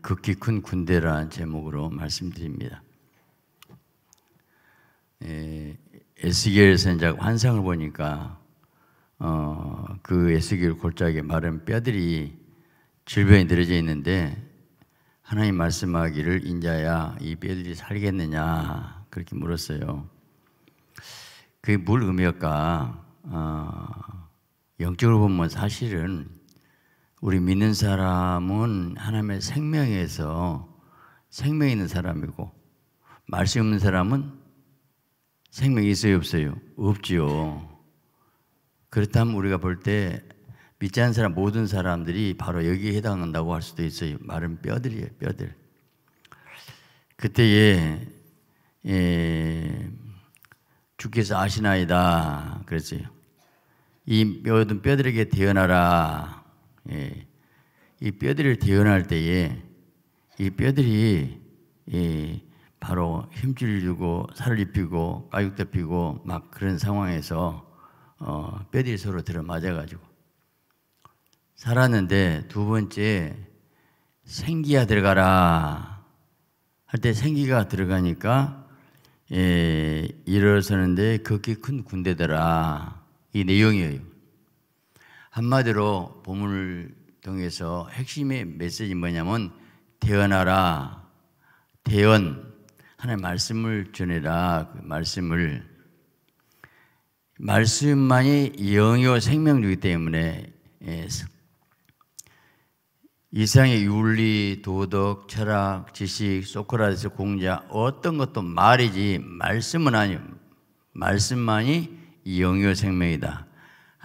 극히 큰 군대라는 제목으로 말씀드립니다. 예, 에스겔에서 이제 환상을 보니까 어, 그 에스겔 골짜기에 마른 뼈들이 질병이 늘어져 있는데 하나님 말씀하기를 인자야 이 뼈들이 살겠느냐 그렇게 물었어요. 그게 뭘 의미일까? 어, 영적으로 보면 사실은 우리 믿는 사람은 하나님의 생명에서 생명 있는 사람이고 말씀 없는 사람은 생명이 있어요 없어요? 없지요. 그렇다면 우리가 볼 때 믿지 않는 사람 모든 사람들이 바로 여기에 해당한다고 할 수도 있어요. 말은 뼈들이에요 뼈들. 그때에 예, 주께서 아시나이다 그랬어요. 이 모든 뼈들에게 태어나라 예, 이 뼈들을 대연할 때에 이 뼈들이 예, 바로 힘줄 을 주고 살을 입히고 가죽 대 피고 막 그런 상황에서 어, 뼈들이 서로 들어맞아가지고 살았는데 두 번째 생기가 들어가라 할 때 생기가 들어가니까 예, 일어서는데 극히 큰 군대더라 이 내용이에요. 한마디로 보문을 통해서 핵심의 메시지 뭐냐면 대언하라 대언 하나의 님 말씀을 전해라 그 말씀을 말씀만이 영요 생명이기 때문에 예. 이상의 윤리, 도덕, 철학, 지식, 소크라테스 공자 어떤 것도 말이지 말씀은 아니요 말씀만이 영요 생명이다.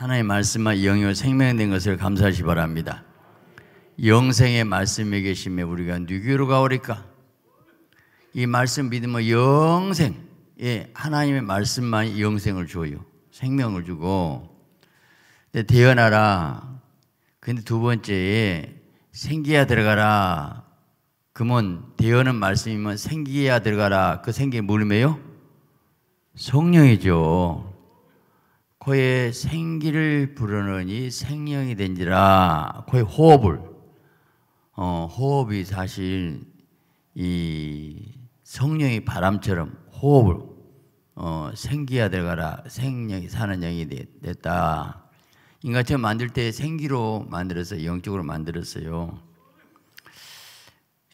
하나의 님 말씀만 영이와 생명된 이 것을 감사하시 바랍니다. 영생의 말씀에 계심에 우리가 누구로 가오리까? 이 말씀 믿으면 영생, 예, 하나님의 말씀만 영생을 줘요. 생명을 주고. 근데 대연하라. 근데 두 번째에 생기야 들어가라. 그면 대연은 말씀이면 생기야 들어가라. 그 생기의 물음에요? 성령이죠. 그의 생기를 부르느니 생명이 된지라 그의 호흡을 어, 호흡이 사실 이 성령이 바람처럼 호흡을 어, 생기야 들가라 생명이 사는 영이 됐다 인간처럼 만들 때 생기로 만들어서 영적으로 만들었어요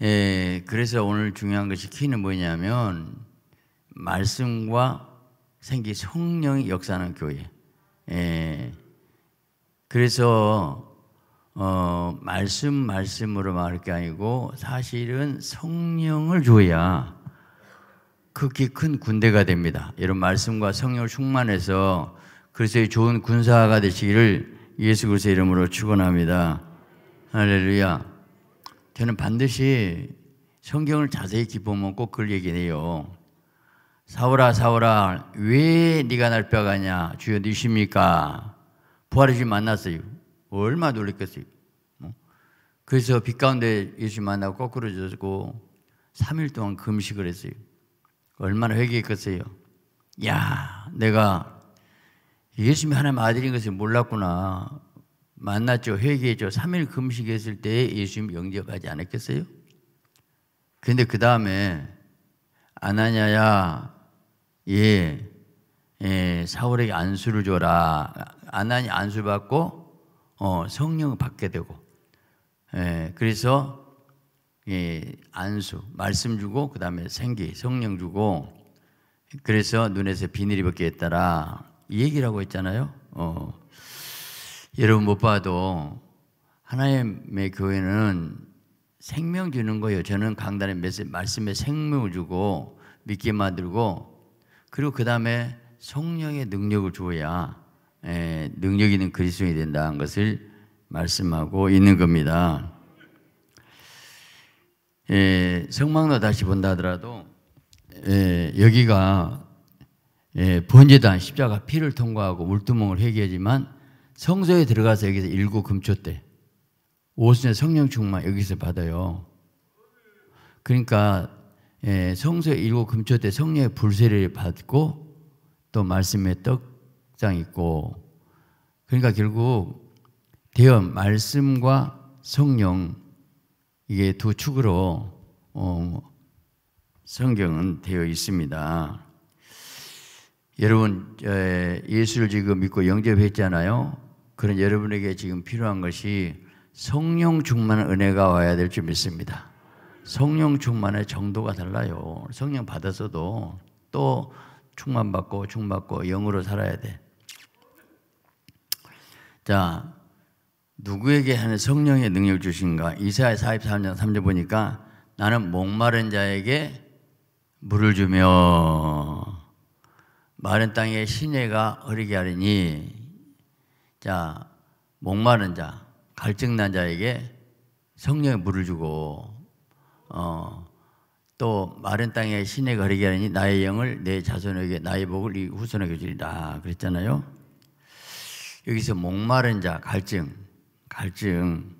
예, 그래서 오늘 중요한 것이 키는 뭐냐면 말씀과 생기 성령이 역사하는 교회 예. 그래서 어, 말씀 말씀으로말할게 아니고 사실은 성령을 줘야 극히 큰 군대가 됩니다. 이런 말씀과 성령을 충만해서 그리스도의 좋은 군사가 되시기를 예수 그리스도의 이름으로 축원합니다. 할렐루야. 저는 반드시 성경을 자세히 깊어보면 그걸 얘기해요. 사울아 사울아 왜 네가 날 뼈가냐 주여 니십니까 네 부활의 주 만났어요 얼마 놀랬겠어요 뭐. 그래서 빛 가운데 예수 만나고 거꾸로 졌고 3일 동안 금식을 했어요 얼마나 회개했겠어요 야 내가 예수님이 하나님 아들인 것을 몰랐구나 만났죠 회개했죠 3일 금식했을 때 예수님 영접하지 않았겠어요 근데 그 다음에 아나냐야 예, 예, 사울에게 안수를 줘라. 아난니 안수 받고 어, 성령을 받게 되고. 예, 그래서 예, 안수 말씀 주고 그다음에 생기 성령 주고 그래서 눈에서 비늘이 벗게 했더라. 이 얘기라고 했잖아요. 어. 여러분 못 봐도 하나님의 교회는 생명 주는 거예요. 저는 강단의 말씀에 생명을 주고 믿게 만들고 그리고 그 다음에 성령의 능력을 주어야 예, 능력 있는 그리스도인이 된다는 것을 말씀하고 있는 겁니다. 예, 성막로 다시 본다 하더라도 예, 여기가 예, 번제단 십자가 피를 통과하고 물두멍을 회개하지만 성소에 들어가서 여기서 일곱 금초 때 오순의 성령 충만 여기서 받아요. 그러니까 예, 성서 일곱 금초 때 성령의 불세를 받고 또 말씀의 떡장 있고 그러니까 결국 대여 말씀과 성령 이게 두 축으로 어, 성경은 되어 있습니다. 여러분 예수를 지금 믿고 영접했잖아요. 그런 여러분에게 지금 필요한 것이 성령 충만 은혜가 와야 될 줄 믿습니다. 성령 충만의 정도가 달라요. 성령 받았어도 또 충만 받고 충만 받고 영으로 살아야 돼. 자, 누구에게 하는 성령의 능력 주신가? 이사야 43장 3절 보니까 나는 목마른 자에게 물을 주며 마른 땅에 시내가 흐르게 하리니 자, 목마른 자, 갈증난 자에게 성령의 물을 주고 어, 또 마른 땅에 신에 거리게 하니 나의 영을 내 자손에게 나의 복을 이 후손에게 주리라 그랬잖아요. 여기서 목마른 자 갈증 갈증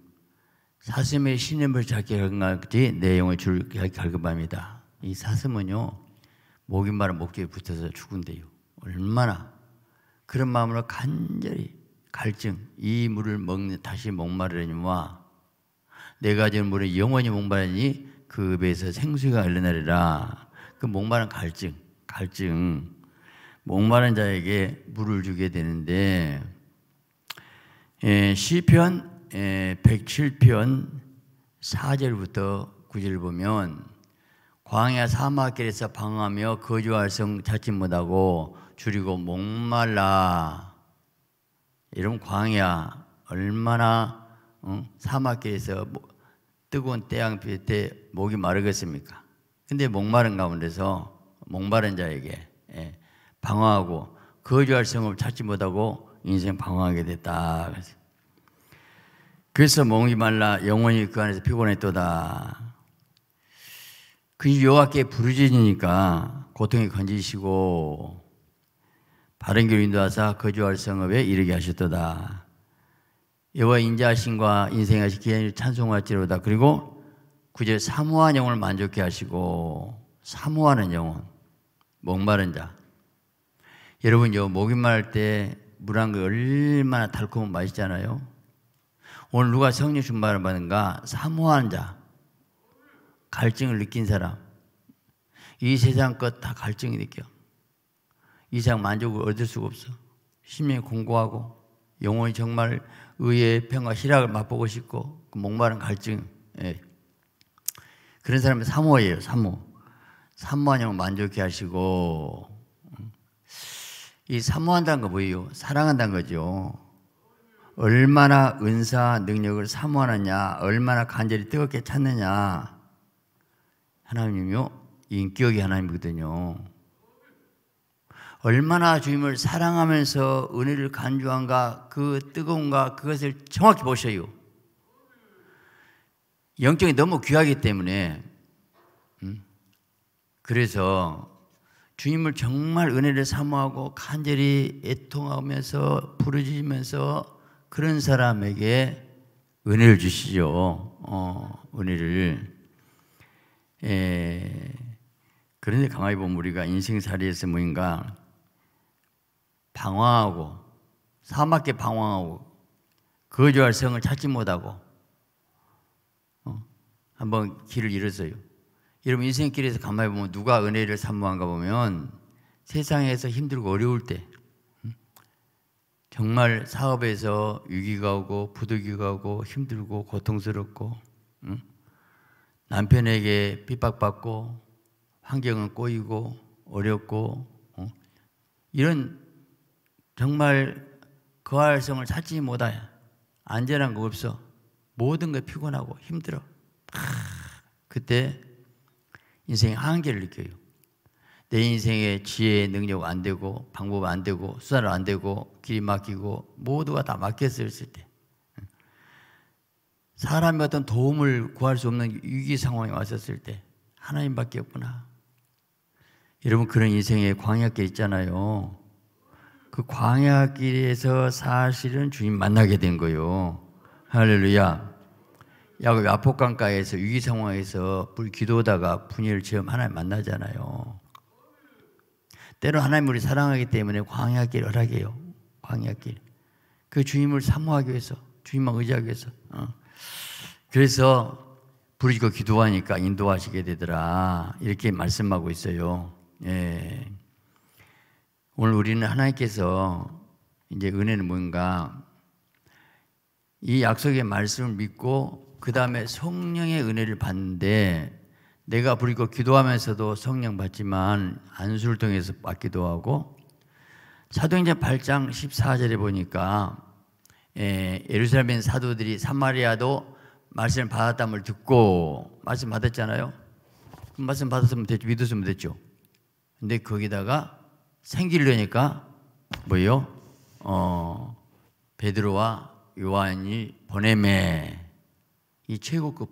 사슴의 신임을 잡게 할것같이 내 영을 줄게 할급합니다. 이 사슴은요 목이 말라 목줄에 붙어서 죽은데요. 얼마나 그런 마음으로 간절히 갈증 이 물을 먹는 다시 목마르니와 내가 가진 물은 영원히 목마르니 그 읍에서 생수가 흘러내리라. 그 목마른 갈증, 갈증. 목마른 자에게 물을 주게 되는데 예, 시편 예, 107편 4절부터 9절을 보면 광야 사막길에서 방하며 거주할 성 찾지 못하고 줄이고 목말라 이런 광야 얼마나 응? 어, 사막길에서 뭐 뜨거운 태양빛 에 목이 마르겠습니까? 근데 목마른 가운데서 목마른 자에게 예, 방황하고 거주할 성을 찾지 못하고 인생 방황하게 됐다. 그래서 목이 말라 영혼이 그 안에서 피곤했도다. 그 여호와께 부르짖으니까 고통이 건지시고 바른 길 인도하사 거주할 성읍에 이르게 하셨도다. 여호와 인자하신과 인생하신 기한을 찬송할지로다. 그리고 구제 사모한 영혼을 만족해 하시고 사모하는 영혼, 목마른 자. 여러분 요 목이 마를 때 물한 거 그 얼마나 달콤한 맛이잖아요. 오늘 누가 성령 준말을 받는가? 사모하는 자, 갈증을 느낀 사람. 이 세상 것 다 갈증이 느껴. 이상 만족을 얻을 수가 없어. 심히 공고하고 영혼이 정말 의의 평화, 희락을 맛보고 싶고 그 목마른 갈증 예. 그런 사람이 사모예요. 사모. 사모하냐고 만족해 하시고 이 사모한다는 거 뭐예요? 사랑한다는 거죠. 얼마나 은사 능력을 사모하느냐, 얼마나 간절히 뜨겁게 찾느냐. 하나님이요 인격이 하나님이거든요. 얼마나 주님을 사랑하면서 은혜를 간주한가 그뜨거운가 그것을 정확히 보셔요. 영적이 너무 귀하기 때문에 음? 그래서 주님을 정말 은혜를 사모하고 간절히 애통하면서 부르짖으면서 그런 사람에게 은혜를 주시죠. 어, 은혜를 에... 예. 그런데 가만히 보면 우리가 인생살이에서 뭔가 방황하고 사막에 방황하고 거주할 성을 찾지 못하고 어? 한번 길을 잃었어요. 여러분 인생길에서 가만히 보면 누가 은혜를 삼모한가 보면 세상에서 힘들고 어려울 때 음, 정말 사업에서 위기가 오고 부득이가 오고 힘들고 고통스럽고 응? 음, 남편에게 핍박받고 환경은 꼬이고 어렵고 어? 이런 정말 거활성을 찾지 못하여 안전한 거 없어 모든 게 피곤하고 힘들어 아, 그때 인생의 한계를 느껴요 내 인생의 지혜의 능력 안 되고 방법 안 되고 수단은 안 되고 길이 막히고 모두가 다 막혔을 때 사람의 어떤 도움을 구할 수 없는 위기 상황이 왔었을 때 하나님밖에 없구나 여러분 그런 인생의 광야길 있잖아요. 그 광야길에서 사실은 주님 만나게 된 거예요. 할렐루야. 야곱이 아포강가에서 위기 상황에서 불 기도하다가 분열 지음 하나님 만나잖아요. 때로 하나님 우리 사랑하기 때문에 광야길 허락해요. 광야길. 그 주님을 사모하기 위해서, 주님만 의지하기 위해서. 어. 그래서 부르짖고 기도하니까 인도하시게 되더라. 이렇게 말씀하고 있어요. 예. 오늘 우리는 하나님께서 이제 은혜는 뭔가 이 약속의 말씀을 믿고 그 다음에 성령의 은혜를 받는데 내가 부리고 기도하면서도 성령 받지만 안수를 통해서 받기도 하고 사도행전 8장 14절에 보니까 예, 예루살렘 사도들이 사마리아도 말씀을 받았다는 걸 듣고 말씀 받았잖아요. 말씀 받았으면 됐죠. 믿었으면 됐죠. 근데 거기다가 생기려니까 뭐요? 어, 베드로와 요한이 보내매 이 최고급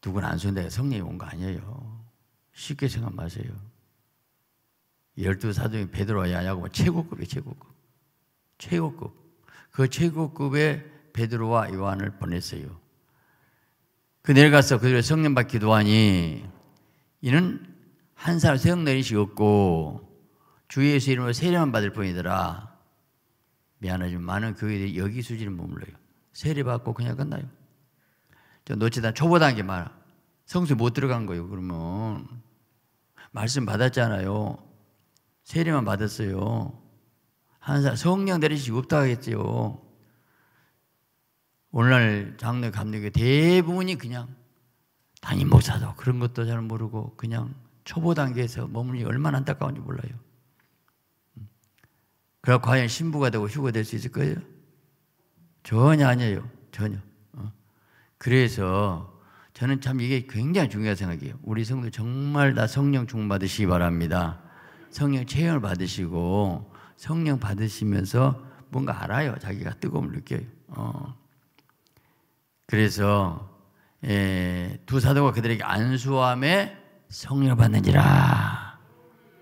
누군 안 쏜다고 성령이 온 거 아니에요. 쉽게 생각 마세요. 열두 사도인 베드로와 야야고 뭐 최고급이 최고급. 최고급. 그 최고급의 베드로와 요한을 보냈어요. 그내려가서 그들의 성령 받기도 하니 이는 한 사람 세형내리시 없고 주위에서 이름을 세례만 받을 뿐이더라. 미안하지만 많은 교회들이 여기 수준에 머물러요. 세례받고 그냥 끝나요. 저 노치단 초보 단계 많아. 성수 못 들어간 거예요. 그러면 말씀 받았잖아요. 세례만 받았어요. 한 사람 성령 내리식 없다 하겠지요. 오늘날 장로 감독이 대부분이 그냥 담임 목사도 그런 것도 잘 모르고 그냥 초보 단계에서 머물니 얼마나 안타까운지 몰라요. 그래 과연 신부가 되고 휴가 될 수 있을 거예요? 전혀 아니에요. 전혀. 어. 그래서 저는 참 이게 굉장히 중요하 생각해요. 우리 성도 정말 다 성령 충 받으시기 바랍니다. 성령 체험을 받으시고 성령 받으시면서 뭔가 알아요. 자기가 뜨거움을 느껴요. 어. 그래서 에, 예, 두 사도가 그들에게 안수함에 성령 받는지라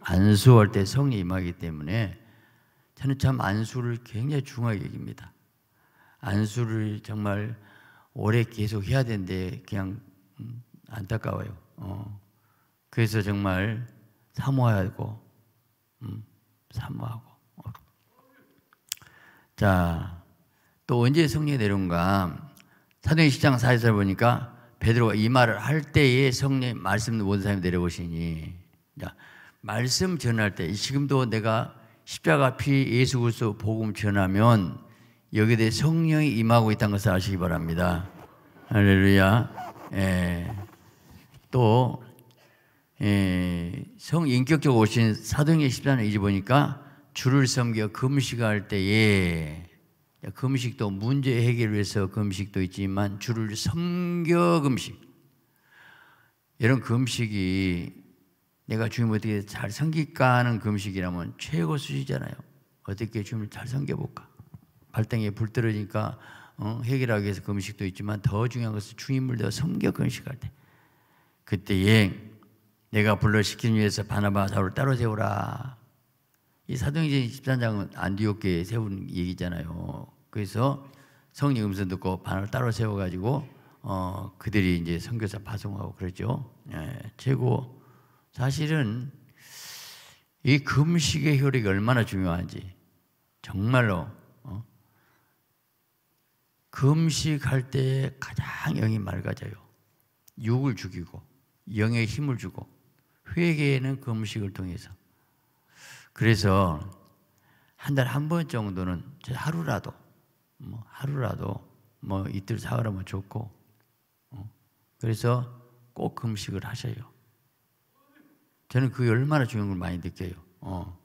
안수할 때 성령 임하기 때문에 저는 참 안수를 굉장히 중요하게 여깁니다. 안수를 정말 오래 계속 해야 되는데 그냥 음, 안타까워요. 어. 그래서 정말 사모하고 음, 사모하고 자 또 언제 성령이 내려온가 사도행시장 사회사를 보니까 베드로가 이 말을 할 때에 성령 말씀 원사님 내려오시니 말씀 전할 때 지금도 내가 십자가 피 예수 그리스도 복음 전하면 여기에 대해 성령이 임하고 있다는 것을 아시기 바랍니다. 할렐루야. 예. 또 예. 성인격적으로 오신 사도행전 14장 이제 보니까 주를 섬겨 금식할 때에 금식도 문제 해결을 위해서 금식도 있지만 주를 섬겨 금식. 이런 금식이 내가 주님을 어떻게 잘 섬길까 하는 금식이라면 최고 수준이잖아요 어떻게 주님을 잘 섬겨볼까? 발등에 불 떨어지니까 어, 해결하기 위해서 금식도 있지만 더 중요한 것은 주님을 더 섬겨 금식할 때. 그때에 내가 불러시키기 위해서 바나바 사울을 따로 세우라. 이 사도행전 13장은 안디옥교에 세운 얘기잖아요. 그래서 성령 음성 듣고 반을 따로 세워가지고 어, 그들이 이제 선교사 파송하고 그랬죠. 예, 최고 사실은 이 금식의 효력이 얼마나 중요한지 정말로 어? 금식할 때 가장 영이 맑아져요. 육을 죽이고 영의 힘을 주고 회개에는 금식을 통해서 그래서 한 달에 한 번 정도는 하루라도 뭐 하루라도 뭐 이틀 사흘하면 좋고 어, 그래서 꼭 금식을 하셔요. 저는 그게 얼마나 중요한 걸 많이 느껴요. 어.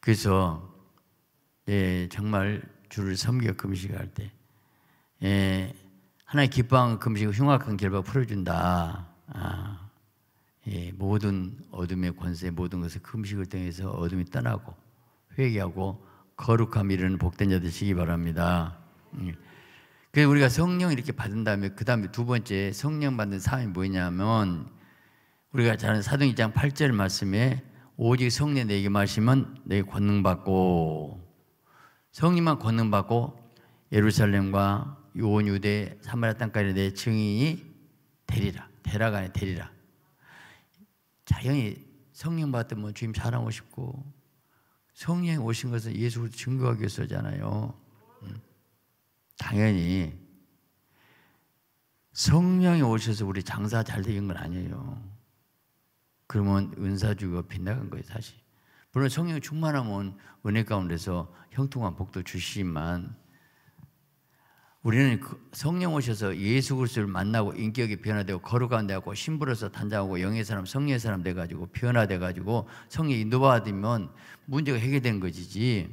그래서 예, 정말 주를 섬겨 금식할 때 예, 하나의 기뻐한 금식 을 흉악한 결과 풀어준다. 아. 예, 모든 어둠의 권세 모든 것을 금식을 그 통해서 어둠이 떠나고 회개하고 거룩함 이르는 복된 자 되시기 바랍니다. 예. 그래서 우리가 성령 이렇게 받은 다음에 그 다음에 두 번째 성령 받는 사람이 뭐냐면 우리가 잘는 사도행장 8절 말씀에 오직 성령 내게 말씀은 내게 권능 받고 성령만 권능 받고 예루살렘과 요원 유대 사마리아 땅까지 내 증인이 되리라. 대라가 아니 되리라. 당연히 성령 받으면 주님 사랑하고 싶고 성령이 오신 것은 예수를 증거하기 위해서잖아요. 음. 당연히 성령이 오셔서 우리 장사 잘되는건 아니에요. 그러면 은사 주고 빗나간 거예요, 사실. 물론 성령 충만하면 은혜 가운데서 형통한 복도 주시지만 우리는 그 성령 오셔서 예수 그리스도를 만나고 인격이 변화되고 거룩한 데하고 신부로서 단장하고 영의 사람 성령의 사람 돼 가지고 변화돼 가지고 성령 인도받으면 문제가 해결된 것이지.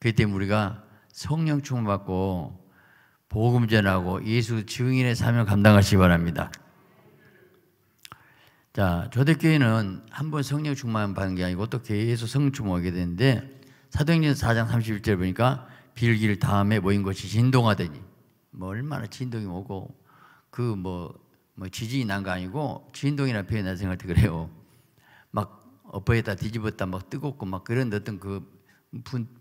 그때 우리가 성령 충만받고 복음 전하고 예수 증인의 사명 감당하시기 바랍니다. 자, 초대교회는 한번 성령 충만 받은 게 아니고 또 계속 성령 충만하게 되는데 사도행전 4장 31절 보니까 빌길 다음에 모인 것이 진동하더니 뭐 얼마나 진동이 오고 그 뭐 뭐 지진이 난 거 아니고 진동이나 표현하 생각할 때 그래요. 막 어퍼에다 뒤집었다 막 뜨겁고 막 그런 어떤 그,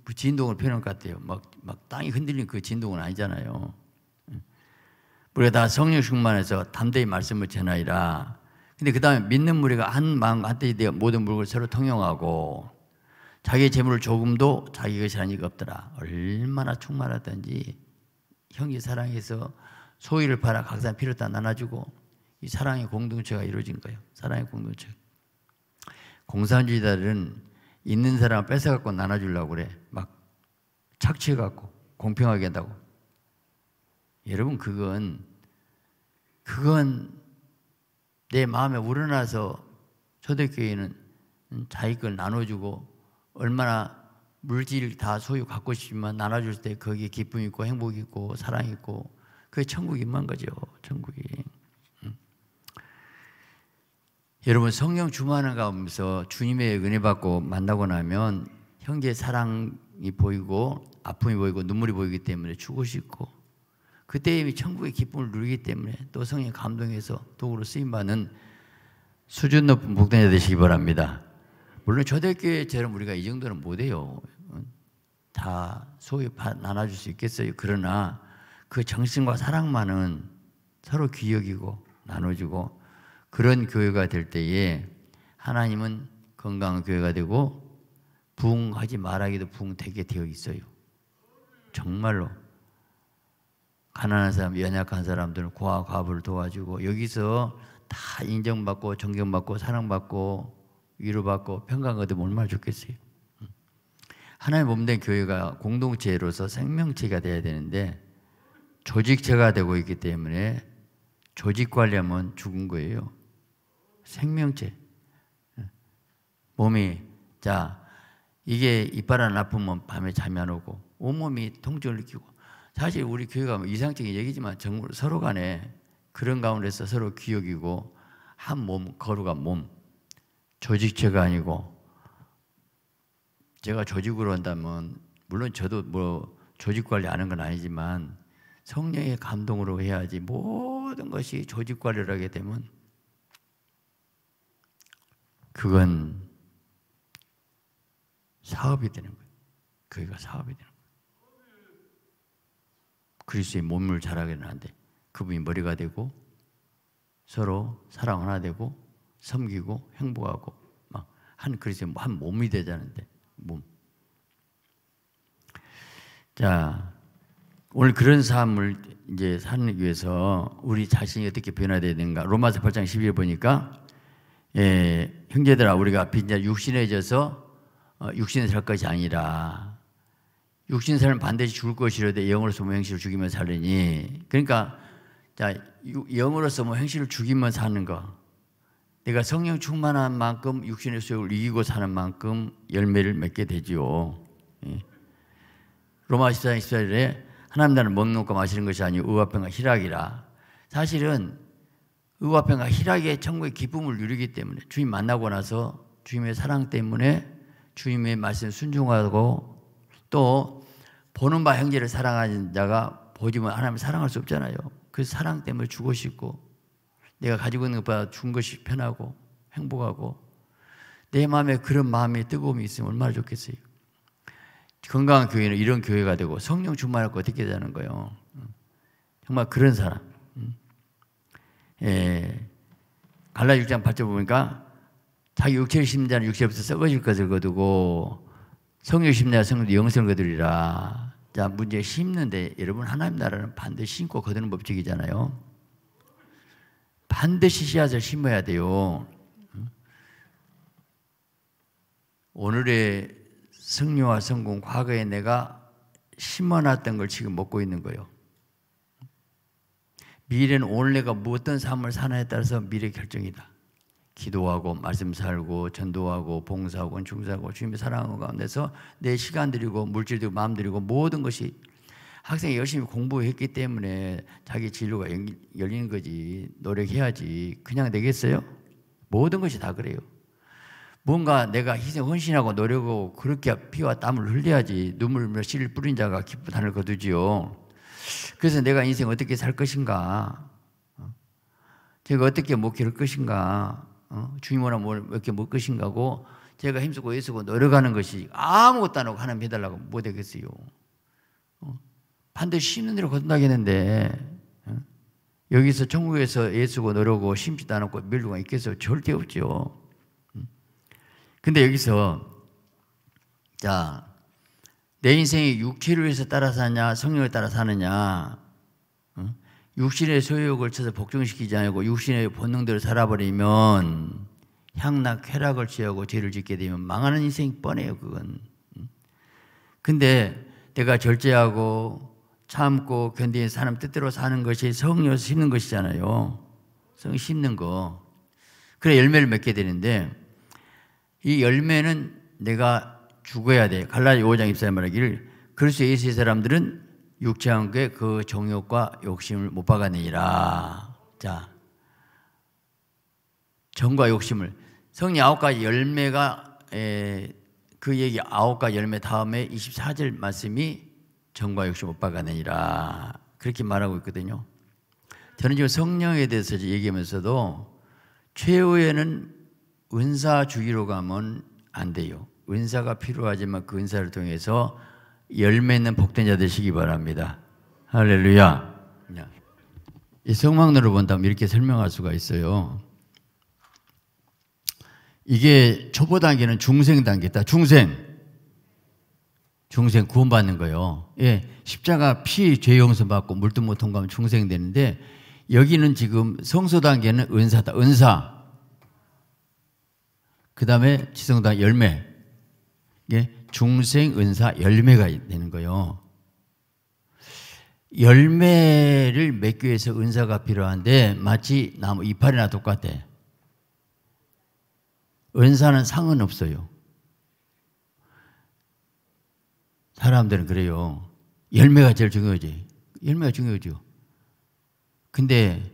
그 진동을 표현한 것 같아요. 막, 막 땅이 흔들리는 그 진동은 아니잖아요. 우리가 다 성령 충만해서 담대히 말씀을 전하이라. 근데 그 다음에 믿는 무리가 한 마음 한 뜻이 되어 모든 물을 건 서로 통용하고 자기의 재물을 조금도 자기 것이라는 이 없더라. 얼마나 충만하던지 형제 사랑에서 소위를 팔아 각 사람 필요 다 나눠주고 이 사랑의 공동체가 이루어진 거예요. 사랑의 공동체. 공산주의자들은 있는 사람 뺏어갖고 나눠주려고 그래. 막 착취해갖고 공평하게 한다고. 여러분 그건 그건 내 마음에 우러나서 초대교회는 자기 걸 나눠주고 얼마나 물질 다 소유 갖고 싶지만 나눠줄 때 거기에 기쁨 있고 행복 있고 사랑 있고 그게 천국이 임한 거죠. 천국이. 음. 여러분 성령 주만한 가운데서 주님의 은혜 받고 만나고 나면 형제 사랑이 보이고 아픔이 보이고 눈물이 보이기 때문에 주고 싶고 그때 이미 천국의 기쁨을 누리기 때문에 또 성령 감동해서 도구로 쓰임 받는 수준 높은 복된 자 되시기 바랍니다. 물론 초대교회처럼 우리가 이 정도는 못해요. 다 소위 나눠줄 수 있겠어요. 그러나 그 정신과 사랑만은 서로 기억이고 나눠주고 그런 교회가 될 때에 하나님은 건강한 교회가 되고 부흥하지 말하기도 부흥되게 되어 있어요. 정말로 가난한 사람, 연약한 사람들은 고아 과부를 도와주고 여기서 다 인정받고 존경받고 사랑받고 위로받고 평강 얻으면 얼마나 좋겠어요. 하나님 몸된 교회가 공동체로서 생명체가 돼야 되는데 조직체가 되고 있기 때문에 조직 관리하면 죽은 거예요. 생명체. 몸이 자 이게 이빨 안 아프면 밤에 잠이 안 오고 온몸이 통증을 느끼고 사실 우리 교회가 뭐 이상적인 얘기지만 정말 서로 간에 그런 가운데서 서로 기억이고 한 몸 거룩한 몸 조직체가 아니고 제가 조직으로 한다면 물론 저도 뭐 조직 관리하는 건 아니지만 성령의 감동으로 해야지 모든 것이 조직 관리를 하게 되면 그건 사업이 되는 거예요. 교회가 사업이 되는 거예요. 그리스도의 몸을 잘하게는안 돼. 그분이 머리가 되고 서로 사랑 하나 되고 섬기고 행복하고 막 한 그릇에 뭐 한 몸이 되자는데 몸. 자 오늘 그런 삶을 이제 사는 위해서 우리 자신이 어떻게 변화돼야 되는가? 로마서 8장 12절 보니까 예, 형제들아 우리가 빚자 육신에 져서 어, 육신에 살 것이 아니라 육신 살면 반드시 죽을 것이로되 영으로서 뭐 행실을 죽이면 살리니 그러니까 자 영으로서 뭐 행실을 죽이면 사는 거 내가 성령 충만한 만큼 육신의 소욕을 이기고 사는 만큼 열매를 맺게 되지요. 예. 로마 1장1절에 하나님 나라는 먹는 것 마시는 것이 아니요 의와평과 희락이라. 사실은 의와평과 희락의 천국의 기쁨을 누리기 때문에 주님 만나고 나서 주님의 사랑 때문에 주님의 말씀 순종하고 또 보는 바 형제를 사랑하는 자가 보지만 하나님을 사랑할 수 없잖아요. 그 사랑 때문에 죽으시고 내가 가지고 있는 것보다 준 것이 편하고 행복하고 내 마음에 그런 마음의 뜨거움이 있으면 얼마나 좋겠어요. 건강한 교회는 이런 교회가 되고 성령 충만할 거 어떻게 되는 거예요. 정말 그런 사람. 예. 갈라 6장 8절 보니까 자기 육체의 심자는 육체부터 썩어질 것을 거두고 성령 심자는 성령 영성을 거두리라. 자, 문제 심는데 여러분 하나님 나라는 반드시 심고 거두는 법칙이잖아요. 반드시 씨앗을 심어야 돼요. 오늘의 승리와 성공, 과거에 내가 심어놨던 걸 지금 먹고 있는 거예요. 미래는 오늘 내가 어떤 삶을 사나에 따라서 미래 결정이다. 기도하고 말씀 살고 전도하고 봉사하고 중사하고 주님의 사랑 가운데서 내 시간 드리고 물질 드리고 마음 드리고 모든 것이 학생이 열심히 공부했기 때문에 자기 진로가 열리는 거지 노력해야지 그냥 되겠어요? 모든 것이 다 그래요. 뭔가 내가 희생 헌신하고 노력하고 그렇게 피와 땀을 흘려야지 눈물 몇 씨를 뿌린 자가 기쁜 하늘 거두지요. 그래서 내가 인생 어떻게 살 것인가? 어? 제가 어떻게 목회할 것인가? 주님으로 몇개 먹 것인가고 제가 힘쓰고 애쓰고 노력하는 것이 아무것도 안 하고 하나님 해달라고 못 되겠어요. 반드시 쉬는 대로 거둔다겠는데 어? 여기서 천국에서 예수고 노려고 심지도 않고 밀류가 있겠어 절대 없죠. 음. 근데 여기서 자내 인생이 육체를 위해서 따라 사냐 성령을 따라 사느냐 어? 육신의 소욕을 쳐서 복종시키지 않고 육신의 본능대로 살아버리면 향락 쾌락을 취하고 죄를 짓게 되면 망하는 인생이 뻔해요 그건 음. 근데 내가 절제하고 참고 견디는 사람 뜻대로 사는 것이 성료 심는 것이잖아요. 성 심는 거. 그래 열매를 맺게 되는데 이 열매는 내가 죽어야 돼. 갈라디 5장 입사의 말하기를 그래서 이세 사람들은 육체한께 그 정욕과 욕심을 못 박아내니라. 자, 정과 욕심을 성리 아홉 가지 열매가 에, 그 얘기 아홉 가지 열매 다음에 24절 말씀이 정과 역시 못 박아내니라 그렇게 말하고 있거든요. 저는 지금 성령에 대해서 얘기하면서도 최후에는 은사 주기로 가면 안 돼요. 은사가 필요하지만 그 은사를 통해서 열매 있는 복된 자 되시기 바랍니다. 할렐루야. 네. 이 성막론을 본다면 이렇게 설명할 수가 있어요. 이게 초보 단계는 중생 단계다. 중생. 중생 구원받는 거예요. 예, 십자가 피 죄 용서받고 물도 못 통과하면 중생 되는데 여기는 지금 성소 단계는 은사다. 은사. 그 다음에 지성단 열매. 이 예, 중생 은사 열매가 되는 거예요. 열매를 맺기 위해서 은사가 필요한데 마치 나무 이파리나 똑같아. 은사는 상은 없어요. 사람들은 그래요. 열매가 제일 중요하지. 열매가 중요하죠. 근데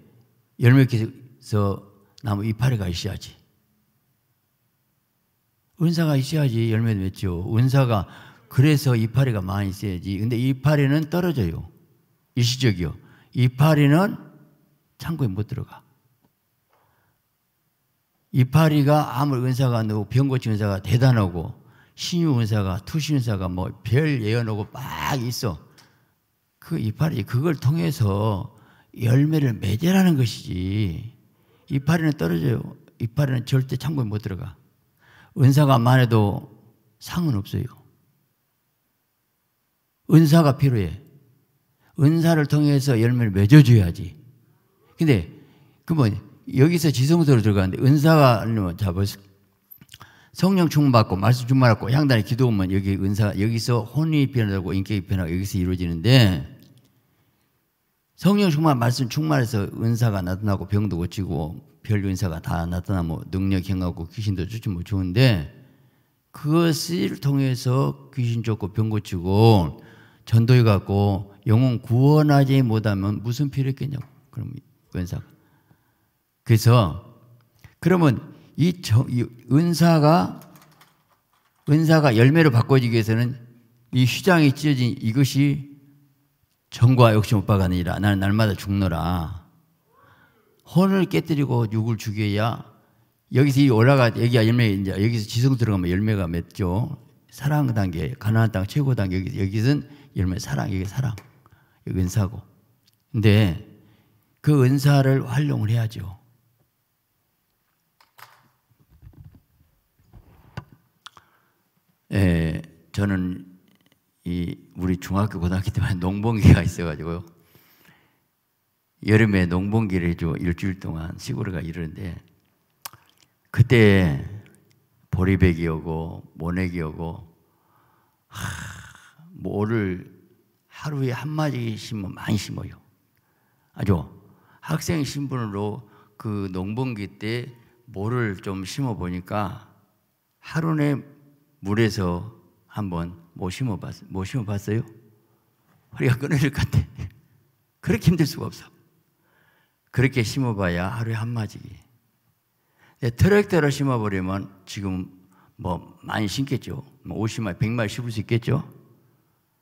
열매에서 나무 이파리가 있어야지. 은사가 있어야지 열매 맺죠. 은사가 그래서 이파리가 많이 있어야지. 근데 이파리는 떨어져요. 일시적이요. 이파리는 창고에 못 들어가. 이파리가 아무 은사가 안 되고 병고치 은사가 대단하고 신유 은사가 투신 사가뭐 별 예언하고 막 있어. 그 이파리 그걸 통해서 열매를 맺으라는 것이지. 이파리는 떨어져요. 이파리는 절대 창고에 못 들어가. 은사가 많아도 상은 없어요. 은사가 필요해. 은사를 통해서 열매를 맺어줘야지. 근데, 그 뭐, 여기서 지성소로 들어가는데, 은사가 아니면 자, 벌써 성령 충만받고 말씀 충만받고 향단의 기도 오면 여기 은사 여기서 혼이 변하고 인격이 변하고 여기서 이루어지는데 성령 충만 말씀 충만해서 은사가 나타나고 병도 고치고 별 은사가 다 나타나고 능력 행하고 귀신도 쫓지면 좋은데 그것을 통해서 귀신 좋고병 고치고 전도해 갖고 영혼 구원하지 못하면 무슨 필요 있겠냐고 그럼 은사가 그래서 그러면 이, 저, 이 은사가 은사가 열매로 바꿔지기 위해서는 이 휘장이 찢어진 이것이 정과 역시 빠가아니라 나는 날마다 죽노라 혼을 깨뜨리고 육을 죽여야 여기서 이 올라가 여기가 열매 이제 여기서 지성 들어가면 열매가 맺죠 사랑 단계 가난한땅 최고 단계 여기 여기는 열매 사랑 여기 사랑 여기 은사고 근데 그 은사를 활용을 해야죠 에, 예, 저는 이 우리 중학교 고등학교 때만 농번기가 있어가지고 여름에 농번기를 줘 일주일 동안 시골에 가 이러는데 그때 보리백이 오고 모내기 오고 하, 모를 하루에 한마디 심으면 많이 심어요. 아주 학생 신분으로 그 농번기 때뭐를좀 심어 보니까 하루 내 물에서 한번 모시어 뭐 봤어요. 모시어 뭐 봤어요? 허리가 끊어질 것 같아. 그렇게 힘들 수가 없어. 그렇게 심어봐야 하루에 한 마지기. 트랙터를 심어버리면 지금 뭐 많이 심겠죠. 뭐 50마일, 100마일 심을 수 있겠죠.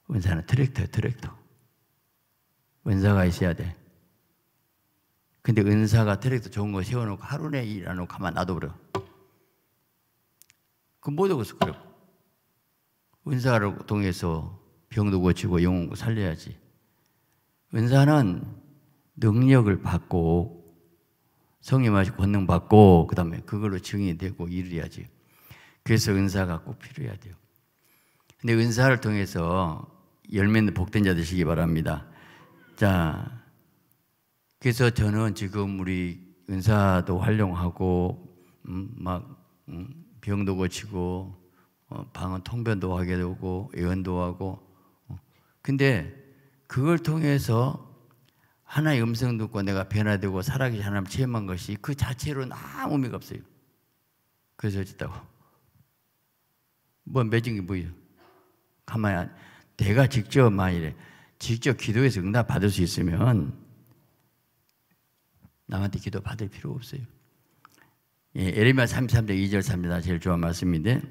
원사는 트랙터, 트랙터. 원사가 있어야 돼. 근데 은사가 트랙터 좋은 거 세워놓고 하루 내일하고 가만 놔둬버려. 그럼 못 오겠어, 그럼. 은사를 통해서 병도 고치고 영혼도 살려야지. 은사는 능력을 받고 성령하시 권능 받고 그다음에 그걸로 증이 되고 이루어야지. 그래서 은사가 꼭 필요해야 돼요. 근데 은사를 통해서 열매는 복된 자 되시기 바랍니다. 자, 그래서 저는 지금 우리 은사도 활용하고 음, 막 음, 병도 고치고 어, 방언 통변도 하게 되고 예언도 하고 어. 근데 그걸 통해서 하나의 음성 듣고 내가 변화되고 살아계신 하나님 체험한 것이 그 자체로는 아무 의미가 없어요. 그래서 어쨌다고. 뭐 맺은 게 뭐예요? 가만히 안, 내가 직접 만일에 직접 기도해서 응답 받을 수 있으면 남한테 기도 받을 필요 없어요. 예, 에레미야 33장 2절 3절 제일 좋은 말씀인데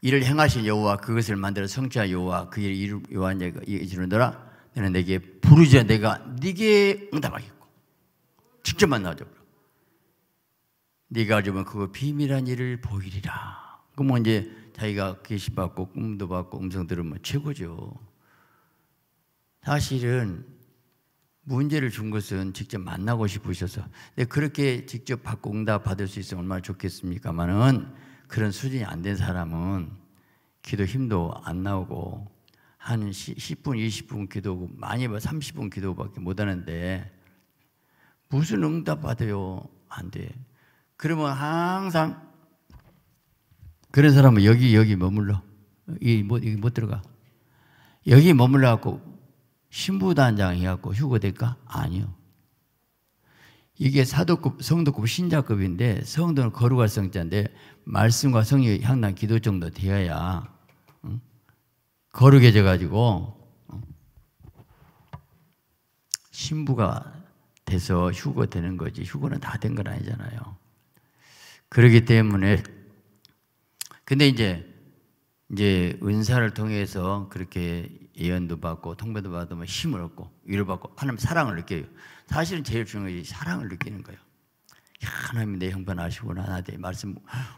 이를 행하신 여호와 그것을 만들어 성취한 여호와 그 일을 요한 얘가 그 이르노라 내는 내게 부르짖 내가 네게 응답하겠고 직접 만나죠. 네가 지금 그 비밀한 일을 보이리라. 그러면 뭐 이제 자기가 계시 받고 꿈도 받고 음성 들으면 최고죠. 사실은 문제를 준 것은 직접 만나고 싶으셔서 그렇게 직접 받고 응답 받을 수 있으면 얼마나 좋겠습니까만은 그런 수준이 안 된 사람은 기도 힘도 안 나오고 한 10분, 20분 기도, 많이 봐 뭐 30분 기도밖에 못 하는데 무슨 응답 받아요? 안 돼. 그러면 항상 그런 사람은 여기 여기 머물러. 이못 못 들어가. 여기 머물러 갖고 신부단장 해갖고 휴거 될까? 아니요. 이게 사도급, 성도급, 신자급인데 성도는 거룩할 성자인데 말씀과 성의 향난 기도 정도 되어야 응? 거룩해져 가지고 신부가 돼서 휴거 되는 거지 휴거는 다 된 건 아니잖아요. 그렇기 때문에 근데 이제 이제 은사를 통해서 그렇게 예언도 받고 통배도 받으면 힘을 얻고 위로받고 하나님 사랑을 느껴요. 사실은 제일 중요한 게 사랑을 느끼는 거예요. 야, 하나님 내 형편 아시구나. 나한테 말씀,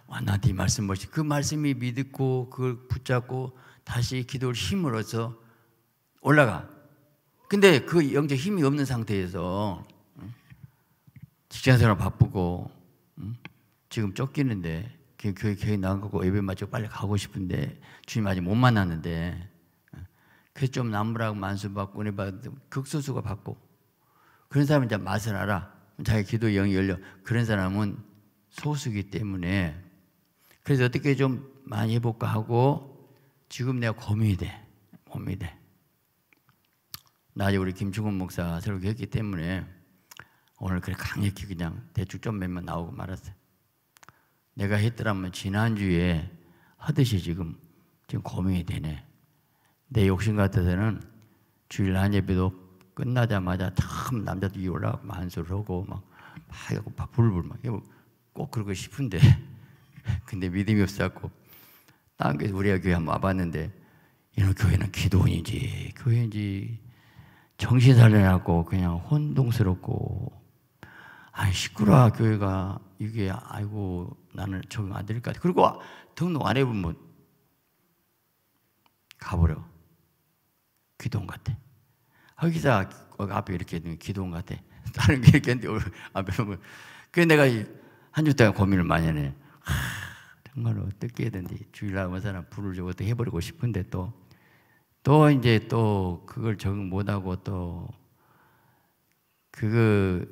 와, 나한테 네 말씀 멋지. 그 말씀이 믿고 그걸 붙잡고 다시 기도를 힘으로써 올라가. 근데 그 영적 힘이 없는 상태에서 직장생활 바쁘고 지금 쫓기는데 교회 교회 나가고 예배 마치고 빨리 가고 싶은데 주님 아직 못 만났는데 그래서 좀 남부랑 만수 받고 은혜 받고 극소수가 받고 그런 사람은 이제 맛을 알아. 자기 기도 영이 열려. 그런 사람은 소수기 때문에 그래서 어떻게 좀 많이 해볼까 하고 지금 내가 고민이 돼. 고민이 돼. 낮에 우리 김충훈 목사 새롭게 했기 때문에 오늘 그래 강력히 그냥 대충 좀 몇 명 나오고 말았어 내가 했더라면 지난주에 하듯이 지금 지금 고민이 되네. 내 욕심 같아서는 주일 한 예배도 끝나자마자 참 남자들이 올라가고 만수를 하고 막, 막 이러고 막 불불 막꼭 그러고 싶은데 근데 믿음이 없었고 다른 게 우리가 교회 한번 와봤는데 이런 교회는 기도원이지 교회인지 정신 살려놨고 그냥 혼동스럽고 아 시끄러 교회가 이게 아이고 나는 적응 안될까 그리고 등록 안 해보면 가버려 기도원 같아. 거기자 어, 앞에 이렇게 있는 기도원 같아. 다른 게 이렇게 있는데 어, 앞에 보면. 그래 내가 한주 동안 고민을 많이 하네. 하, 정말 어떻게 해야 되는지 주일날 온 사람 불을 좀 어떻게 해버리고 싶은데 또, 또 이제 또 그걸 적응 못하고 또 그거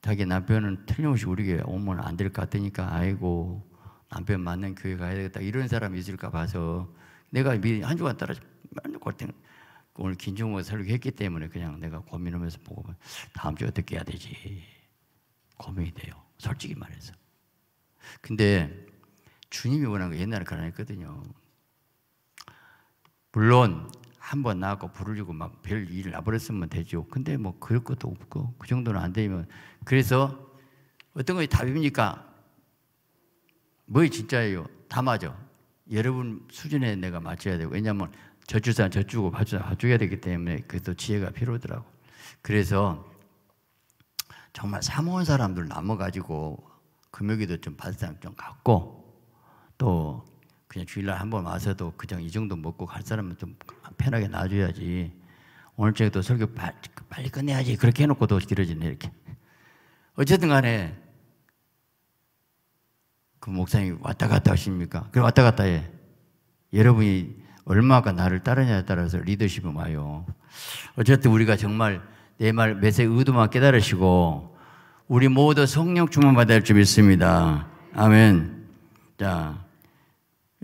자기 남편은 틀림없이 우리에게 오면 안 될 것 같으니까 아이고 남편 맞는 교회 가야 되겠다 이런 사람이 있을까 봐서 내가 미리 한 주간 따라 맨날 골 오늘 긴종호 설교했기 때문에 그냥 내가 고민하면서 보고 다음 주에 어떻게 해야 되지 고민이 돼요. 솔직히 말해서. 근데 주님이 원한 거 옛날에 그러했거든요 물론 한번 나왔고 불을 주고 막 별 일을 나버렸으면 되죠. 근데 뭐 그럴 것도 없고 그 정도는 안 되면 그래서 어떤 것이 답입니까? 뭐 진짜예요? 다 맞아. 여러분 수준에 내가 맞춰야 되고 왜냐하면 저주산 저주고 봐주자 봐줘야 되기 때문에 그래도 지혜가 필요더라고. 하 그래서 정말 사모한 사람들 남아가지고 금요기도 좀 받은 사람 좀 갖고 또 그냥 주일날 한 번 와서도 그냥 이 정도 먹고 갈 사람은 좀 편하게 놔줘야지. 오늘 저녁도 설교 빨리, 빨리 끝내야지. 그렇게 해놓고 도 길어지네 이렇게. 어쨌든 간에 그 목사님 왔다 갔다 하십니까? 그래 왔다 갔다 해. 여러분이 얼마가 나를 따르냐에 따라서 리더십은 와요. 어쨌든 우리가 정말 내 말, 메세 의도만 깨달으시고 우리 모두 성령 충만 받아줄 믿습니다. 아멘. 자,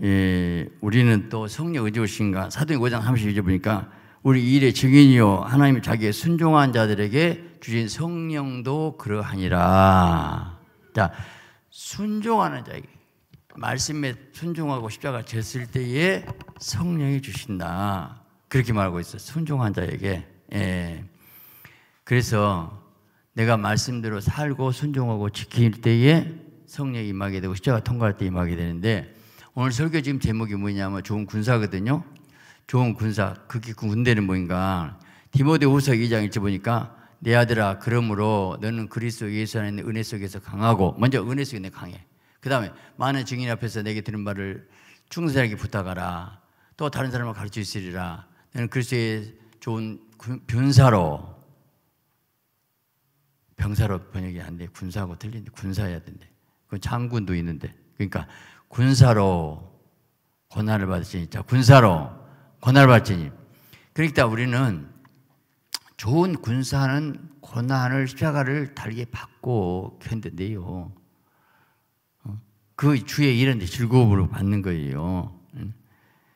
예, 우리는 또 성령 의지오신가 사도행 5장 32절 보니까 우리 일의 증인이요 하나님 자기의 순종한 자들에게 주신 성령도 그러하니라. 자, 순종하는 자에게 말씀에 순종하고 십자가 졌을 때에 성령이 주신다. 그렇게 말하고 있어 순종한 자에게. 예. 그래서 내가 말씀대로 살고 순종하고 지킬 때에 성령이 임하게 되고 십자가 통과할 때 임하게 되는데 오늘 설교 지금 제목이 뭐냐면 좋은 군사거든요. 좋은 군사. 그게 그 군대는 뭔가. 디모데후서 2장 1절 보니까 내 아들아 그러므로 너는 그리스도 예수 안에 은혜 속에서 강하고 먼저 은혜 속에 강해. 그 다음에 많은 증인 앞에서 내게 들은 말을 충실하게 부탁하라. 또 다른 사람을 가르쳐주시리라 나는 글쎄의 좋은 군사로 병사로 번역이 안 돼. 군사하고 틀린데 군사해야 된대. 그 장군도 있는데. 그러니까 군사로 권한을 받으시니 자 군사로 권한을 받으시니 그러니까 우리는 좋은 군사는 권한을 십자가를 달게 받고 견뎌내요. 그 주의 일은 즐거움으로 받는 거예요.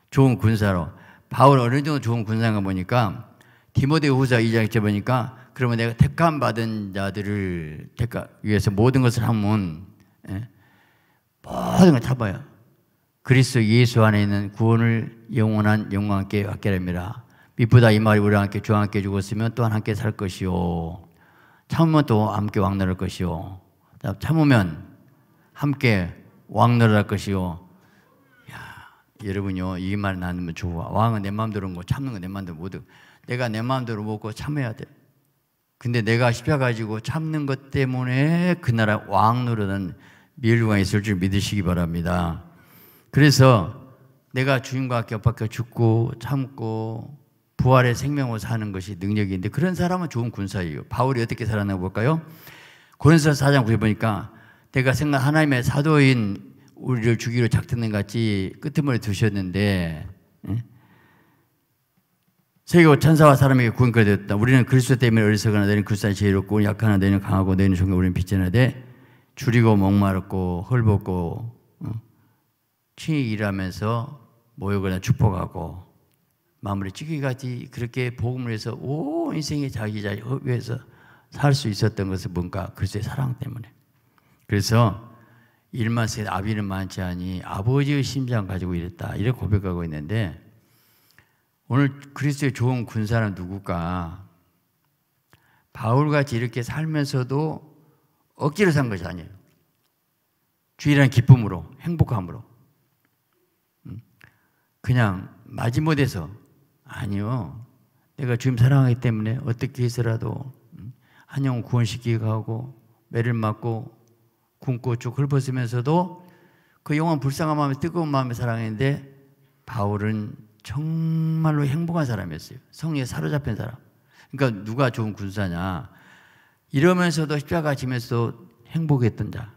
좋은 군사로. 바울 어느 정도 좋은 군사인가 보니까 디모데 후사 2장에 보니까 그러면 내가 택함 받은 자들을 택하 위해서 모든 것을 하면 예? 모든 걸 타봐요. 그리스 예수 안에 있는 구원을 영원한 영광께 받게랍니다. 미쁘다 이 말이 우리와 함께 주와 함께 죽었으면 또한 함께 살 것이요. 참으면 또 함께 왕노를 것이요. 참으면 함께 왕노랄 것이요. 야, 여러분요, 이 말 나누면 좋아. 왕은 내 마음대로 뭐 참는 거 내 마음대로 못. 내가 내 마음대로 먹고 참아야 돼. 근데 내가 십자 가지고 참는 것 때문에 그 나라 왕 노릇은 멸류가 있을 줄 믿으시기 바랍니다. 그래서 내가 주님과 겹박혀 죽고 참고 부활의 생명으로 사는 것이 능력인데 그런 사람은 좋은 군사예요. 바울이 어떻게 살았나 볼까요? 고린서 4장 9절 보니까 내가 생각 하나님의 사도인 우리를 주기로 작정된 같이 끄트머리 두셨는데 예? 세계고 천사와 사람에게 구원가 되었다. 우리는 그리스도 때문에 어리석거나 너희는 그리스도의 지혜롭고 약하나 너희는 강하고 너희는 종교 우리는 빚지나 되 줄이고 목마르고 헐벗고 어? 칭이 일하면서 모욕을 축복하고 마무리 찌기같이 그렇게 복음을 해서 오 인생의 자기 자기 어, 위해서 살 수 있었던 것은 뭔가 그리스도의 사랑 때문에 그래서 일만세 아비는 많지 아니 아버지의 심장 가지고 이랬다 이렇게 고백하고 있는데 오늘 그리스도의 좋은 군사는 누굴까? 바울같이 이렇게 살면서도 억지로 산 것이 아니에요. 주일한 기쁨으로 행복함으로 음? 그냥 마지못해서 아니요 내가 주님 사랑하기 때문에 어떻게 해서라도 음? 한영 구원시키고 하고 매를 맞고 굶고 쭉 헐벗으면서도 그 영원 불쌍한 마음에 뜨거운 마음에 사랑했는데 바울은 정말로 행복한 사람이었어요. 성에 사로잡힌 사람. 그러니까 누가 좋은 군사냐. 이러면서도 십자가 지면서 행복했던 자.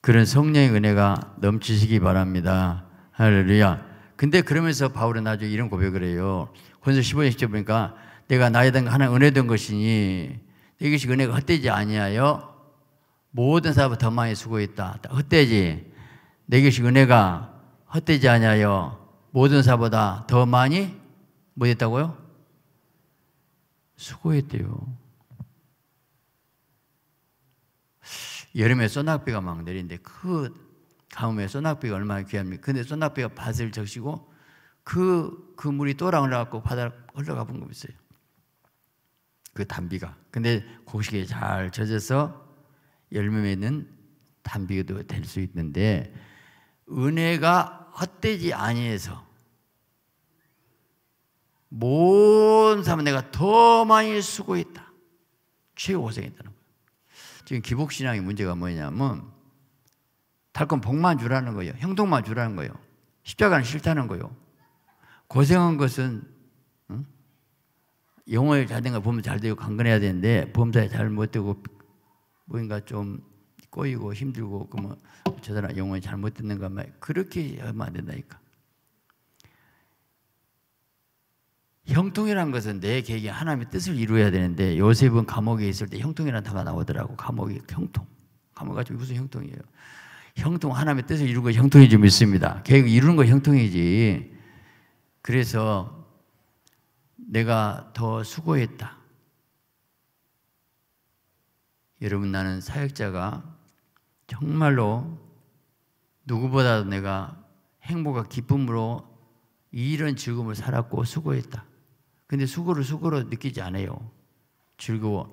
그런 성령의 은혜가 넘치시기 바랍니다. 할렐루야. 근데 그러면서 바울은 나중에 이런 고백을 해요. 권서 15장 1절 보니까 내가 나에 대한 하나 은혜된 것이니 이것이 은혜가 헛되지 아니하여 모든 사람보다 더 많이 수고했다. 헛되지 내 것이 은혜가 헛되지 아니 모든 사보다 더 많이 뭐했다고요? 수고했대요. 여름에 소낙비가 막 내리는데 그 가뭄에 소낙비가 얼마나 귀합니까? 근데 소낙비가 밭을 적시고 그, 그 물이 또라 올갖고 바다로 흘러가 본 거 있어요. 그 단비가. 근데 곡식에 잘 젖어서 열매 맺는 담비도 될 수 있는데 은혜가 헛되지 아니해서 모든 사람 내가 더 많이 수고했다. 최고 생했다는 거예요. 지금 기복신앙의 문제가 뭐냐면 달건 복만 주라는 거예요. 형통만 주라는 거예요. 십자가는 싫다는 거예요. 고생한 것은 응? 영어에 잘된 거 보면 잘 되고 강건해야 되는데 범사에 잘 못 되고 뭔가 좀 꼬이고 힘들고 그러면 저 사람 영혼이 잘못 듣는가 말 그렇게 하면 안 된다니까. 형통이란 것은 내 계획이 하나님의 뜻을 이루어야 되는데 요셉은 감옥에 있을 때형통이라 단어가 나오더라고. 감옥이 형통. 감옥 가 무슨 형통이에요? 형통 하나님의 뜻을 이루는 거 형통이 좀 있습니다. 계획 이루는 거 형통이지. 그래서 내가 더 수고했다. 여러분 나는 사역자가 정말로 누구보다도 내가 행복과 기쁨으로 이런 즐거움을 살았고 수고했다. 근데 수고를 수고로 느끼지 않아요. 즐거워.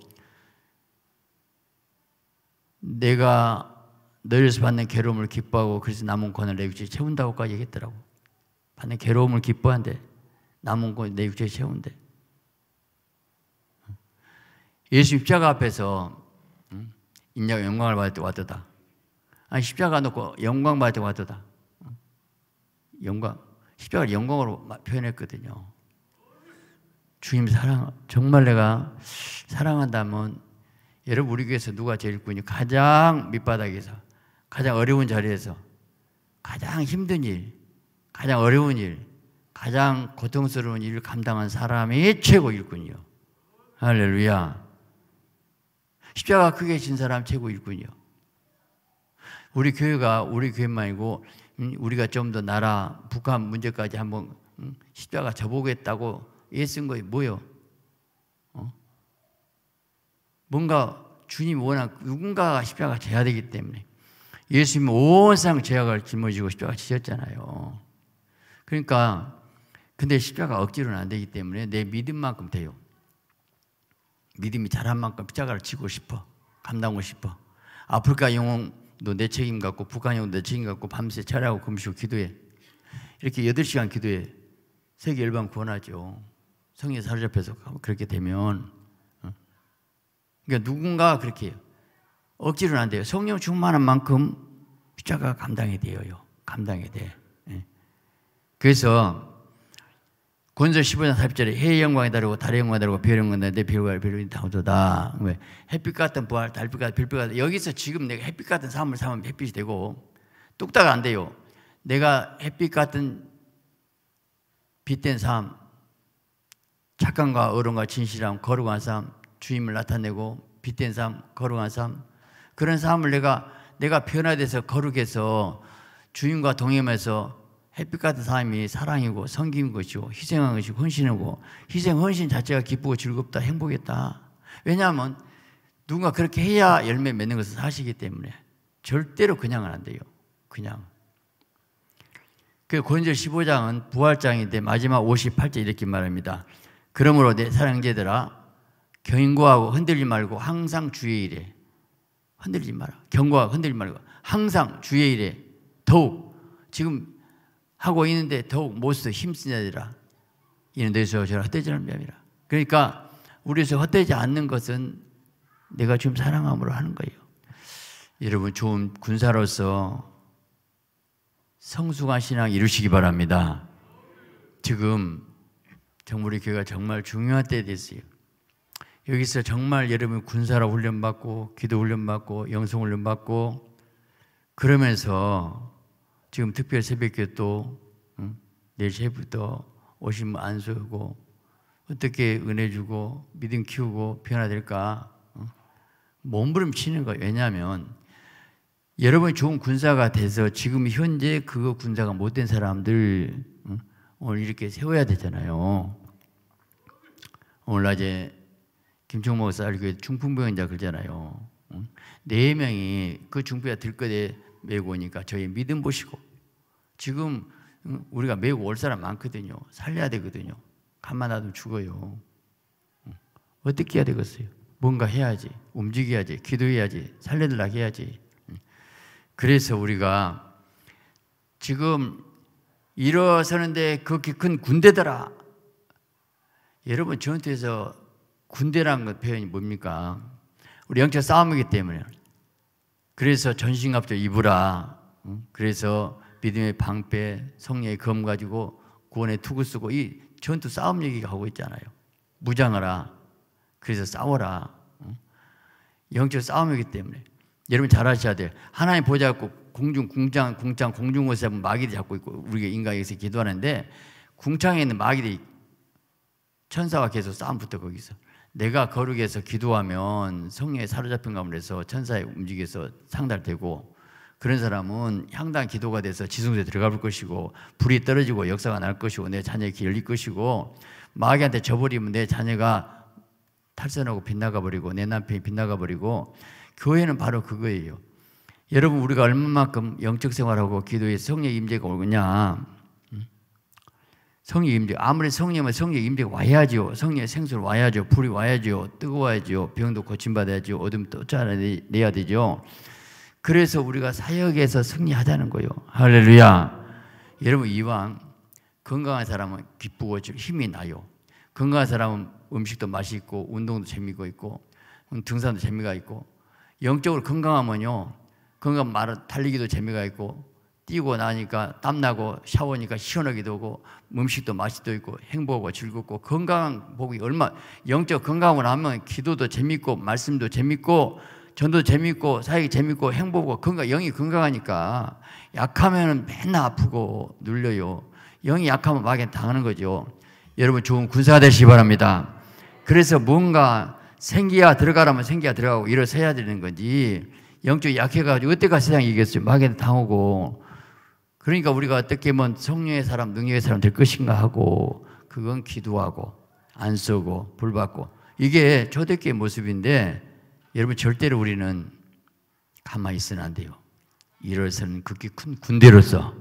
내가 너희에서 받는 괴로움을 기뻐하고 그래서 남은 권을 내 육체에 채운다고까지 얘기했더라고. 받는 괴로움을 기뻐한데 남은 권내 육체에 채운대. 예수 입자가 앞에서 인자가 영광을 받을 왔다 아니 십자가 놓고 영광 받을 왔다 영광 십자가를 영광으로 표현했거든요. 주님 사랑 정말 내가 사랑한다면 여러분 우리 교회에서 누가 제일 군이 가장 밑바닥에서 가장 어려운 자리에서 가장 힘든 일, 가장 어려운 일, 가장 고통스러운 일을 감당한 사람이 최고 일꾼이요. 할렐루야. 십자가 크게 진 사람 최고 일꾼이요. 우리 교회가 우리 교회만이고 음, 우리가 좀 더 나라 북한 문제까지 한번 음, 십자가 져보겠다고 애쓴 예, 거예요. 뭐요? 어? 뭔가 주님 워낙 누군가가 십자가 져야 되기 때문에 예수님 온 세상 죄악을 짊어지고 십자가 지셨잖아요. 그러니까 근데 십자가 억지로는 안 되기 때문에 내 믿음만큼 돼요. 믿음이 잘한 만큼 피자가를 치고 싶어. 감당하고 싶어. 아프리카 영웅도 내 책임 갖고 북한 영웅도 내 책임 갖고 밤새 자라고금식고 기도해. 이렇게 8시간 기도해. 세계 열방 구원하죠. 성령 사로잡혀서 그렇게 되면 어? 그러니까 누군가 그렇게 해요. 억지로는 안 돼요. 성령 충만한 만큼 피자가 감당이 되어요. 감당이 돼. 예. 그래서 권세 15장 3 0절에 해의 영광이 다르고 달의 영광이 다르고 별의 영광이 다르고 내 별과 별이 다르다. 왜? 햇빛 같은 부활, 달빛 같은 별빛 같은 여기서 지금 내가 햇빛 같은 삶을 살면 햇빛이 되고 뚝딱 안 돼요. 내가 햇빛 같은 빛된 삶, 착함과 어른과 진실함, 거룩한 삶, 주임을 나타내고 빛된 삶, 거룩한 삶 그런 삶을 내가 내가 변화돼서 거룩해서 주임과 동행해서 햇빛 같은 삶이 사랑이고 섬김 것이고 희생한 것이고 헌신하고 희생 헌신 자체가 기쁘고 즐겁다 행복했다. 왜냐하면 누군가 그렇게 해야 열매 맺는 것을 사시기 때문에 절대로 그냥은 안 돼요. 그냥. 그 권절 15장은 부활장인데 마지막 58절 이렇게 말합니다. 그러므로 내 사랑제들아 경고하고 흔들지 말고 항상 주의 일에 흔들지 마라. 경고하고 흔들지 말고 항상 주의 일에 더욱 지금 하고 있는데 더욱 못써 힘쓰냐니아 이는 너서 저를 헛되지 않음이라 그러니까 우리에서 헛되지 않는 것은 내가 지금 사랑함으로 하는 거예요 여러분 좋은 군사로서 성숙한 신앙 이루시기 바랍니다 지금 정부리 교회가 정말 중요한 때에 됐어요 여기서 정말 여러분 군사로 훈련받고 기도 훈련받고 영성 훈련받고 그러면서 지금 특별 새벽에 또 응? 내일 새부터 오시면 안수하고 어떻게 은혜 주고 믿음 키우고 변화될까 응? 몸부림치는 거 왜냐하면 여러분이 좋은 군사가 돼서 지금 현재 그거 군사가 못된 사람들 응? 오늘 이렇게 세워야 되잖아요. 오늘 낮에 김총 목사 중풍병자 그러잖아요. 네 명이 그 중풍병자 들거에 메고 오니까 저희 믿음 보시고 지금 우리가 메고 올 사람 많거든요. 살려야 되거든요. 가만 놔두면 죽어요. 어떻게 해야 되겠어요? 뭔가 해야지. 움직여야지. 기도해야지. 살려달라 해야지. 그래서 우리가 지금 일어서는데 그렇게 큰 군대더라. 여러분 저한테서 군대라는 표현이 뭡니까? 우리 영적 싸움이기 때문에 그래서 전신갑자 입으라. 그래서 믿음의 방패, 성령의 검 가지고 구원의 투구 쓰고 이 전투 싸움 얘기하고 있잖아요. 무장하라. 그래서 싸워라. 영적 싸움이기 때문에 여러분 잘 아셔야 돼요. 하나님 보좌 고 공중 궁장 궁장 공중 곳에 마귀를 잡고 있고 우리가 인간에서 기도하는데 궁창에 있는 마귀들이 천사와 계속 싸움 붙어 거기서 내가 거룩해서 기도하면 성령에 사로잡힌 가운데서 천사의 움직여서 상달되고 그런 사람은 향당 기도가 돼서 지성소에 들어가 볼 것이고 불이 떨어지고 역사가 날 것이고 내 자녀의 길이 열릴 것이고 마귀한테 져버리면 내 자녀가 탈선하고 빗나가 버리고 내 남편이 빗나가 버리고 교회는 바로 그거예요. 여러분 우리가 얼마만큼 영적 생활하고 기도에 성령 의 임재가 오느냐 성령 임재 아무리 성령은 성령 임재 와야지 성령의 생수를 와야죠. 불이 와야지뜨거워야지 병도 고침받아야지 어둠 쫓아내야 되죠. 그래서 우리가 사역에서 승리하자는 거예요. 할렐루야. 여러분 이왕 건강한 사람은 기쁘고 힘이 나요. 건강한 사람은 음식도 맛있고 운동도 재미가 있고 등산도 재미가 있고 영적으로 건강하면요. 건강 말 달리기도 재미가 있고 뛰고 나니까 땀나고 샤워니까 시원하기도 하고 음식도 맛이도 있고 행복하고 즐겁고 건강한 복이 얼마 영적 건강을 하면 기도도 재밌고 말씀도 재밌고 전도 재밌고 사역이 재밌고 행복하고 건강 영이 건강하니까 약하면은 맨날 아프고 눌려요. 영이 약하면 막에 당하는 거죠. 여러분 좋은 군사가 되시기 바랍니다. 그래서 뭔가 생기야 들어가라면 생기야 들어가고 일어서야 되는 건지 영적 약해가지고 어때가 세상에 이겠어요 막에 당하고 그러니까 우리가 어떻게 하면 성령의 사람, 능력의 사람 될 것인가 하고 그건 기도하고 안 쓰고 불 받고 이게 초대교의 모습인데 여러분 절대로 우리는 가만히 있으면 안 돼요. 일어서는 극히 큰 군대로서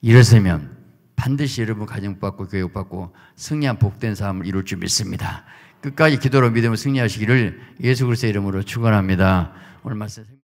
일어서면 반드시 여러분 가정받고 교육받고 승리한 복된 삶을 이룰 줄 믿습니다. 끝까지 기도로 믿음을 승리하시기를 예수 그리스의 이름으로 축원합니다. 오늘 말씀